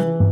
thank you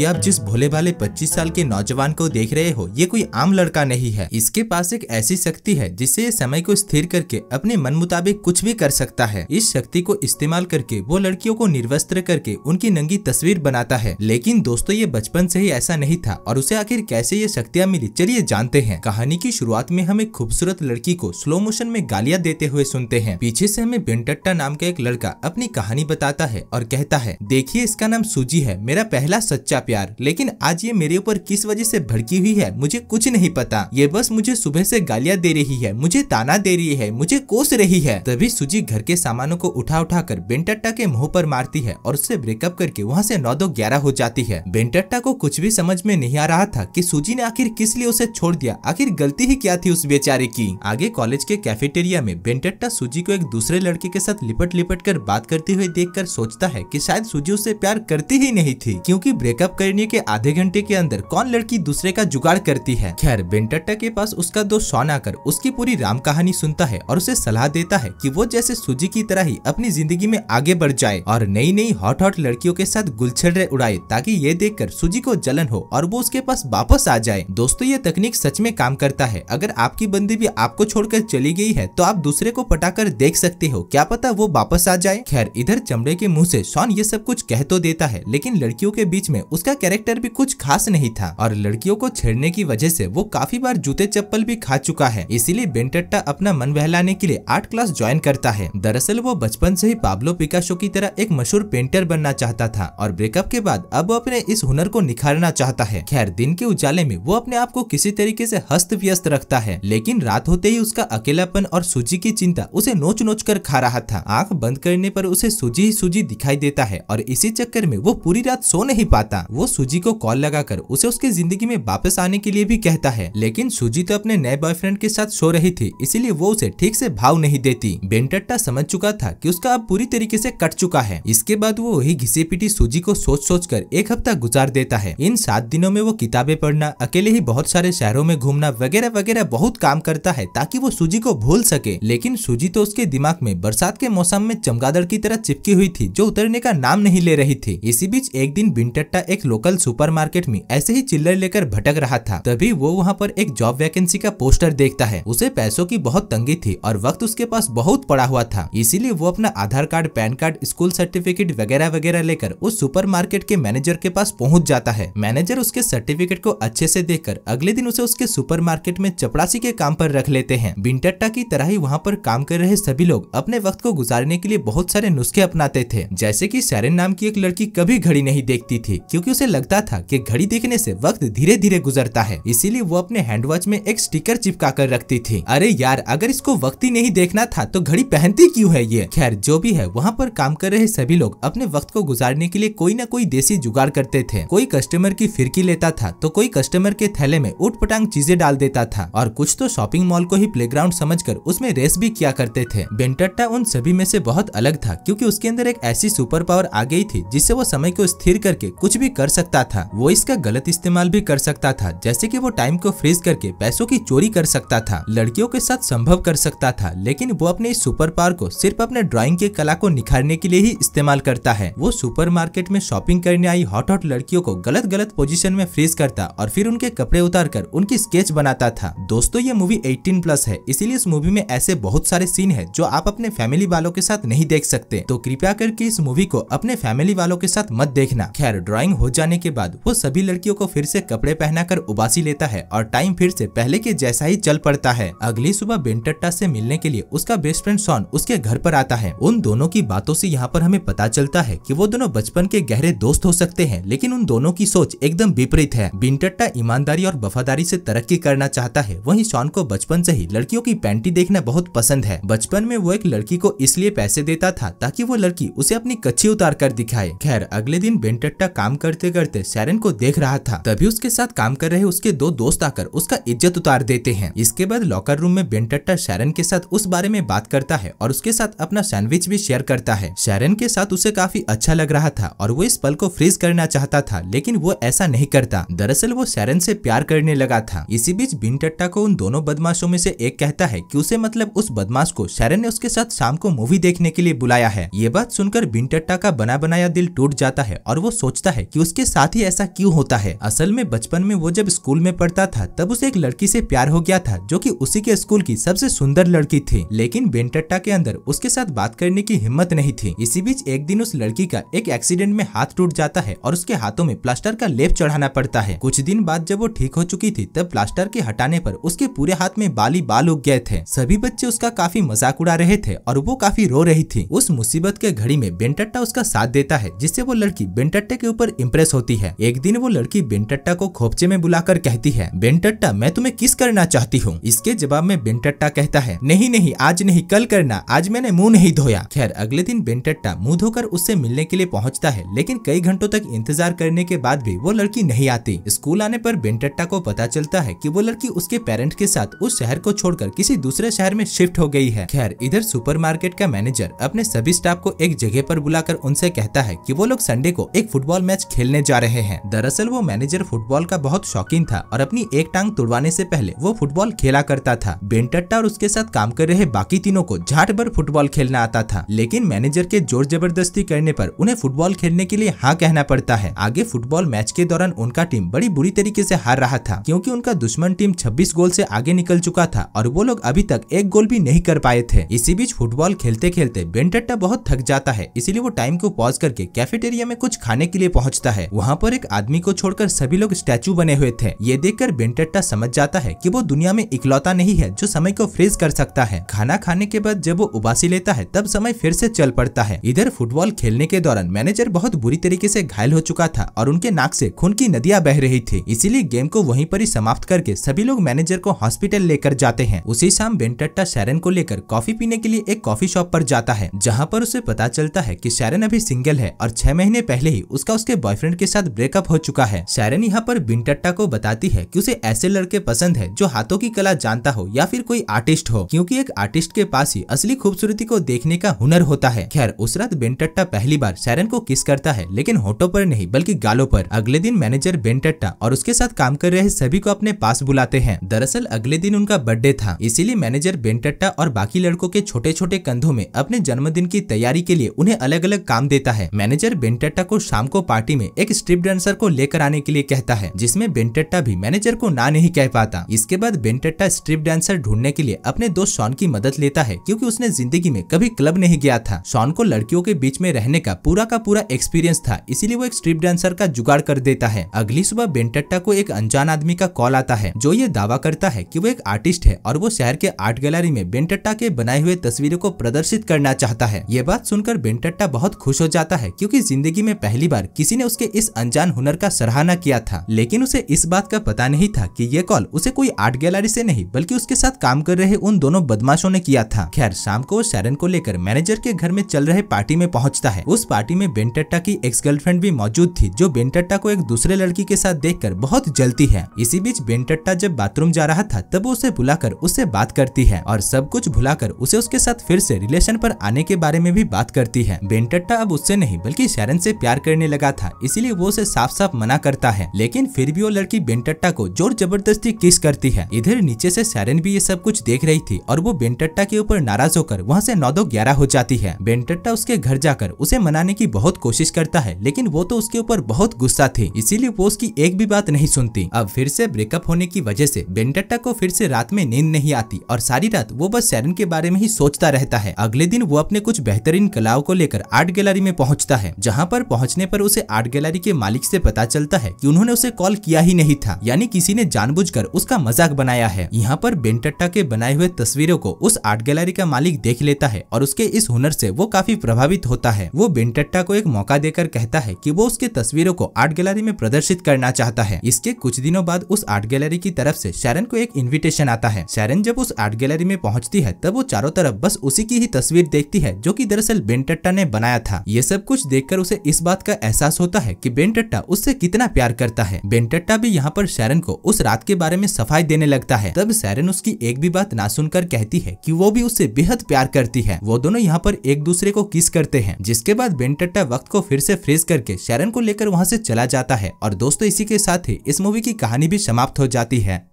अभी आप जिस भोले भाले पच्चीस साल के नौजवान को देख रहे हो ये कोई आम लड़का नहीं है इसके पास एक ऐसी शक्ति है जिससे समय को स्थिर करके अपने मन मुताबिक कुछ भी कर सकता है इस शक्ति को इस्तेमाल करके वो लड़कियों को निर्वस्त्र करके उनकी नंगी तस्वीर बनाता है लेकिन दोस्तों ये बचपन से ही ऐसा नहीं था और उसे आखिर कैसे ये शक्तियाँ मिली चलिए जानते हैं कहानी की शुरुआत में हम एक खूबसूरत लड़की को स्लो मोशन में गालियाँ देते हुए सुनते हैं पीछे से हमें बेंटट्टा नाम का एक लड़का अपनी कहानी बताता है और कहता है देखिए इसका नाम सूजी है मेरा पहला सच्चा प्यार लेकिन आज ये मेरे ऊपर किस वजह से भड़की हुई है मुझे कुछ नहीं पता ये बस मुझे सुबह से गालियां दे रही है मुझे ताना दे रही है मुझे कोस रही है तभी सुजी घर के सामानों को उठा उठा कर बेंटट्टा के मुंह पर मारती है और उससे ब्रेकअप करके वहाँ से नौ दो ग्यारह हो जाती है बेंटट्टा को कुछ भी समझ में नहीं आ रहा था की सूजी ने आखिर किस लिए उसे छोड़ दिया आखिर गलती ही क्या थी उस बेचारे की आगे कॉलेज के कैफेटेरिया में बेंटट्टा सूजी को एक दूसरे लड़के के साथ लिपट लिपट कर बात करते हुए देख सोचता है की शायद सूजी उससे प्यार करती ही नहीं थी क्यूँकी ब्रेकअप करनी है कि आधे घंटे के अंदर कौन लड़की दूसरे का जुगाड़ करती है खैर बेंटट्टा के पास उसका दोस्त सोन आकर उसकी पूरी राम कहानी सुनता है और उसे सलाह देता है कि वो जैसे सूजी की तरह ही अपनी जिंदगी में आगे बढ़ जाए और नई नई हॉट हॉट लड़कियों के साथ गुलछड़े उड़ाए ताकि ये कर सूजी को जलन हो और वो उसके पास वापस आ जाए दोस्तों ये तकनीक सच में काम करता है अगर आपकी बंदी भी आपको छोड़कर चली गई है तो आप दूसरे को पटाकर देख सकते हो क्या पता वो वापस आ जाए खैर इधर चमड़े के मुँह ऐसी सोन ये सब कुछ कह तो देता है लेकिन लड़कियों के बीच में उस उसका कैरेक्टर भी कुछ खास नहीं था और लड़कियों को छेड़ने की वजह से वो काफी बार जूते चप्पल भी खा चुका है इसीलिए बेंटट्टा अपना मन बहलाने के लिए आर्ट क्लास ज्वाइन करता है दरअसल वो बचपन से ही पाब्लो पिकाशो की तरह एक मशहूर पेंटर बनना चाहता था और ब्रेकअप के बाद अब वो अपने इस हुनर को निखारना चाहता है खैर दिन के उजाले में वो अपने आप को किसी तरीके से हस्त व्यस्त रखता है लेकिन रात होते ही उसका अकेलापन और सूजी की चिंता उसे नोच नोच कर खा रहा था आंख बंद करने पर उसे सूजी ही सूजी दिखाई देता है और इसी चक्कर में वो पूरी रात सो नहीं पाता वो सुजी को कॉल लगाकर उसे उसकी जिंदगी में वापस आने के लिए भी कहता है लेकिन सुजी तो अपने नए बॉयफ्रेंड के साथ सो रही थी इसीलिए वो उसे ठीक से भाव नहीं देती बेंटट्टा समझ चुका था कि उसका अब पूरी तरीके से कट चुका है इसके बाद वो वही घिसे पिटी सूजी को सोच सोच कर एक हफ्ता गुजार देता है इन सात दिनों में वो किताबें पढ़ना अकेले ही बहुत सारे शहरों में घूमना वगैरह वगैरह बहुत काम करता है ताकि वो सूजी को भूल सके लेकिन सूजी तो उसके दिमाग में बरसात के मौसम में चमगादड़ की तरह चिपकी हुई थी जो उतरने का नाम नहीं ले रही थी इसी बीच एक दिन बिनटट्टा एक एक लोकल सुपरमार्केट में ऐसे ही चिल्लर लेकर भटक रहा था तभी वो वहाँ पर एक जॉब वैकेंसी का पोस्टर देखता है उसे पैसों की बहुत तंगी थी और वक्त उसके पास बहुत पड़ा हुआ था इसीलिए वो अपना Aadhaar card PAN card school certificate वगैरह वगैरह लेकर उस सुपरमार्केट के मैनेजर के पास पहुंच जाता है मैनेजर उसके सर्टिफिकेट को अच्छे से देखकर अगले दिन उसे उसके सुपरमार्केट में चपरासी के काम पर रख लेते हैं बिंटट्टा की तरह ही वहाँ पर काम कर रहे सभी लोग अपने वक्त को गुजारने के लिए बहुत सारे नुस्खे अपनाते थे जैसे की सैरन नाम की एक लड़की कभी घड़ी नहीं देखती थी क्यूँकी क्योंकि उसे लगता था कि घड़ी देखने से वक्त धीरे धीरे गुजरता है इसीलिए वो अपने हैंड वॉच में एक स्टिकर चिपका कर रखती थी अरे यार अगर इसको वक्त ही नहीं देखना था तो घड़ी पहनती क्यूँ है ये खैर जो भी है वहाँ पर काम कर रहे सभी लोग अपने वक्त को गुजारने के लिए कोई न कोई देसी जुगाड़ करते थे कोई कस्टमर की फिरकी लेता था तो कोई कस्टमर के थैले में उठ पटांग चीजें डाल देता था और कुछ तो शॉपिंग मॉल को ही प्लेग्राउंड समझकर उसमें रेस भी किया करते थे बेंटट्टा उन सभी में से बहुत अलग था क्योंकि उसके अंदर एक ऐसी सुपर पावर आ गई थी जिससे वो समय को स्थिर करके कुछ भी कर सकता था वो इसका गलत इस्तेमाल भी कर सकता था जैसे कि वो टाइम को फ्रीज करके पैसों की चोरी कर सकता था लड़कियों के साथ संभव कर सकता था लेकिन वो अपने इस सुपर पावर को सिर्फ अपने ड्राइंग के कला को निखारने के लिए ही इस्तेमाल करता है वो मार्केट में शॉपिंग करने आई हॉट हॉट लड़कियों को गलत गलत पोजिशन में फ्रीज करता और फिर उनके कपड़े उतार कर उनकी स्केच बनाता था दोस्तों ये मूवी एटीन प्लस है इसीलिए इस मूवी में ऐसे बहुत सारे सीन है जो आप अपने फैमिली वालों के साथ नहीं देख सकते तो कृपया करके इस मूवी को अपने फैमिली वालों के साथ मत देखना खैर ड्रॉइंग हो पहुंच जाने के बाद वो सभी लड़कियों को फिर से कपड़े पहनाकर उबासी लेता है और टाइम फिर से पहले के जैसा ही चल पड़ता है अगली सुबह बेंटट्टा से मिलने के लिए उसका बेस्ट फ्रेंड सोन उसके घर पर आता है उन दोनों की बातों से यहाँ पर हमें पता चलता है कि वो दोनों बचपन के गहरे दोस्त हो सकते हैं लेकिन उन दोनों की सोच एकदम विपरीत है बिंटट्टा ईमानदारी और वफादारी से तरक्की करना चाहता है वहीं सोन को बचपन से ही लड़कियों की पैंटी देखना बहुत पसंद है बचपन में वो एक लड़की को इसलिए पैसे देता था ताकि वो लड़की उसे अपनी कच्ची उतार कर दिखाए खैर अगले दिन बेंटट्टा काम करते करते करते सैरन को देख रहा था तभी उसके साथ काम कर रहे उसके दो दोस्त आकर उसका इज्जत उतार देते हैं इसके बाद लॉकर रूम में बेनटट्टा सैरन के साथ उस बारे में बात करता है और उसके साथ अपना सैंडविच भी शेयर करता है सैरन के साथ उसे काफी अच्छा लग रहा था और वो इस पल को फ्रीज करना चाहता था लेकिन वो ऐसा नहीं करता दरअसल वो सैरन से प्यार करने लगा था इसी बीच बिनटट्टा को उन दोनों बदमाशों में से एक कहता है कि उसे मतलब उस बदमाश को सैरन ने उसके साथ शाम को मूवी देखने के लिए बुलाया है ये बात सुनकर बिनटट्टा का बना बनाया दिल टूट जाता है और वो सोचता है की उसके साथ ही ऐसा क्यों होता है असल में बचपन में वो जब स्कूल में पढ़ता था तब उसे एक लड़की से प्यार हो गया था जो कि उसी के स्कूल की सबसे सुंदर लड़की थी लेकिन बेंटट्टा के अंदर उसके साथ बात करने की हिम्मत नहीं थी इसी बीच एक दिन उस लड़की का एक एक्सीडेंट में हाथ टूट जाता है और उसके हाथों में प्लास्टर का लेप चढ़ाना पड़ता है कुछ दिन बाद जब वो ठीक हो चुकी थी तब प्लास्टर के हटाने पर उसके पूरे हाथ में बाली बाल उग गए थे सभी बच्चे उसका काफी मजाक उड़ा रहे थे और वो काफी रो रही थी उस मुसीबत के घड़ी में बेंटट्टा उसका साथ देता है जिससे वो लड़की बेंटट्टे के ऊपर इम्प्रेस होती है एक दिन वो लड़की बेनटट्टा को खोपचे में बुलाकर कहती है बेनटट्टा मैं तुम्हें किस करना चाहती हूँ इसके जवाब में बेनटट्टा कहता है नहीं नहीं आज नहीं कल करना आज मैंने मुंह नहीं धोया खैर अगले दिन बेनटट्टा मुंह धोकर उससे मिलने के लिए पहुँचता है लेकिन कई घंटों तक इंतजार करने के बाद भी वो लड़की नहीं आती स्कूल आने पर बेनटट्टा को पता चलता है की वो लड़की उसके पेरेंट के साथ उस शहर को छोड़कर किसी दूसरे शहर में शिफ्ट हो गई है खैर इधर सुपरमार्केट का मैनेजर अपने सभी स्टाफ को एक जगह पर बुलाकर उनसे कहता है कि वो लोग संडे को एक फुटबॉल मैच खेल खेलने जा रहे हैं दरअसल वो मैनेजर फुटबॉल का बहुत शौकीन था और अपनी एक टांग तुड़वाने से पहले वो फुटबॉल खेला करता था बेंटट्टा और उसके साथ काम कर रहे बाकी तीनों को झाट भर फुटबॉल खेलना आता था लेकिन मैनेजर के जोर जबरदस्ती करने पर उन्हें फुटबॉल खेलने के लिए हाँ कहना पड़ता है आगे फुटबॉल मैच के दौरान उनका टीम बड़ी बुरी तरीके से हार रहा था क्योंकि उनका दुश्मन टीम 26 गोल से आगे निकल चुका था और वो लोग अभी तक एक गोल भी नहीं कर पाए थे इसी बीच फुटबॉल खेलते खेलते बेंटट्टा बहुत थक जाता है इसीलिए वो टाइम को पॉज करके कैफेटेरिया में कुछ खाने के लिए पहुँचता जाता है वहाँ पर एक आदमी को छोड़कर सभी लोग स्टैचू बने हुए थे ये देखकर बेंटेट्टा समझ जाता है की वो दुनिया में इकलौता नहीं है जो समय को फ्रीज कर सकता है खाना खाने के बाद जब वो उबासी लेता है तब समय फिर से चल पड़ता है इधर फुटबॉल खेलने के दौरान मैनेजर बहुत बुरी तरीके से घायल हो चुका था और उनके नाक से खून की नदियां बह रही थी इसीलिए गेम को वहीं पर ही समाप्त करके सभी लोग मैनेजर को हॉस्पिटल लेकर जाते हैं उसी शाम बेंटट्टा शैरन को लेकर कॉफी पीने के लिए एक कॉफी शॉप पर जाता है जहाँ पर उसे पता चलता है की शैरन अभी सिंगल है और छह महीने पहले ही उसका उसके बॉयफ्रेंड बॉयफ्रेंड के साथ ब्रेकअप हो चुका है सैरन यहाँ पर बिनटट्टा को बताती है कि उसे ऐसे लड़के पसंद है जो हाथों की कला जानता हो या फिर कोई आर्टिस्ट हो क्योंकि एक आर्टिस्ट के पास ही असली खूबसूरती को देखने का हुनर होता है खैर उस रात बेनटट्टा पहली बार सैरन को किस करता है लेकिन होटो पर नहीं बल्कि गालों पर अगले दिन मैनेजर बेनटट्टा और उसके साथ काम कर रहे सभी को अपने पास बुलाते हैं दरअसल अगले दिन उनका बर्थडे था इसीलिए मैनेजर बेनटट्टा और बाकी लड़कों के छोटे छोटे कंधों में अपने जन्मदिन की तैयारी के लिए उन्हें अलग अलग काम देता है मैनेजर बेनटट्टा को शाम को पार्टी में एक स्ट्रिप डांसर को लेकर आने के लिए कहता है जिसमे बेंटेट्टा भी मैनेजर को ना नहीं कह पाता इसके बाद बेंटेट्टा स्ट्रिप डांसर ढूंढने के लिए अपने दोस्त शॉन की मदद लेता है क्योंकि उसने जिंदगी में कभी क्लब नहीं गया था शॉन को लड़कियों के बीच में रहने का पूरा का पूरा एक्सपीरियंस था इसीलिए वो एक स्ट्रिप डांसर का जुगाड़ कर देता है अगली सुबह बेंटेट्टा को एक अनजान आदमी का कॉल आता है जो ये दावा करता है की वो एक आर्टिस्ट है और वो शहर के आर्ट गैलरी में बेंटेट्टा के बनाए हुए तस्वीरों को प्रदर्शित करना चाहता है ये बात सुनकर बेंटेट्टा बहुत खुश हो जाता है क्यूँकी जिंदगी में पहली बार किसी ने उसके उसके इस अनजान हुनर का सराहना किया था लेकिन उसे इस बात का पता नहीं था कि ये कॉल उसे कोई आर्ट गैलरी से नहीं बल्कि उसके साथ काम कर रहे उन दोनों बदमाशों ने किया था खैर शाम को शैरन को लेकर मैनेजर के घर में चल रहे पार्टी में पहुँचता है उस पार्टी में बेनटट्टा की एक्स गर्लफ्रेंड भी मौजूद थी जो बेनटट्टा को एक दूसरे लड़की के साथ देख बहुत जलती है इसी बीच बेनटट्टा जब बाथरूम जा रहा था तब उसे बुला उससे बात करती है और सब कुछ भुला उसे उसके साथ फिर से रिलेशन आरोप आने के बारे में भी बात करती है बेनटट्टा अब उससे नहीं बल्कि शैरन ऐसी प्यार करने लगा था इसीलिए वो उसे साफ साफ मना करता है लेकिन फिर भी वो लड़की बेनटट्टा को जोर जबरदस्ती किस करती है इधर नीचे से सैरन भी ये सब कुछ देख रही थी और वो बेनटट्टा के ऊपर नाराज होकर वहाँ से नौ दो ग्यारह हो जाती है बेनटट्टा उसके घर जाकर उसे मनाने की बहुत कोशिश करता है लेकिन वो तो उसके ऊपर बहुत गुस्सा थी इसीलिए वो उसकी एक भी बात नहीं सुनती अब फिर से ब्रेकअप होने की वजह से बेनटट्टा को फिर से रात में नींद नहीं आती और सारी रात वो बस सैरन के बारे में ही सोचता रहता है अगले दिन वो अपने कुछ बेहतरीन कलाओं को लेकर आर्ट गैलरी में पहुँचता है जहाँ पर पहुँचने पर उसे आर्ट गैलरी के मालिक से पता चलता है कि उन्होंने उसे कॉल किया ही नहीं था यानी किसी ने जानबूझकर उसका मजाक बनाया है यहाँ पर बेंटट्टा के बनाए हुए तस्वीरों को उस आर्ट गैलरी का मालिक देख लेता है और उसके इस हुनर से वो काफी प्रभावित होता है वो बेंटट्टा को एक मौका देकर कहता है कि वो उसके तस्वीरों को आर्ट गैलरी में प्रदर्शित करना चाहता है इसके कुछ दिनों बाद उस आर्ट गैलरी की तरफ से शैरन को एक इन्विटेशन आता है शैरन जब उस आर्ट गैलरी में पहुँचती है तब वो चारों तरफ बस उसी की ही तस्वीर देखती है जो की दरअसल बेंटट्टा ने बनाया था ये सब कुछ देखकर उसे इस बात का एहसास होता है है कि बेनटट्टा उससे कितना प्यार करता है बेनटट्टा भी यहाँ पर सैरन को उस रात के बारे में सफाई देने लगता है तब सैरन उसकी एक भी बात ना सुनकर कहती है कि वो भी उससे बेहद प्यार करती है वो दोनों यहाँ पर एक दूसरे को किस करते हैं जिसके बाद बेनटट्टा वक्त को फिर से फ्रीज करके शैरन को लेकर वहाँ से चला जाता है और दोस्तों इसी के साथ ही इस मूवी की कहानी भी समाप्त हो जाती है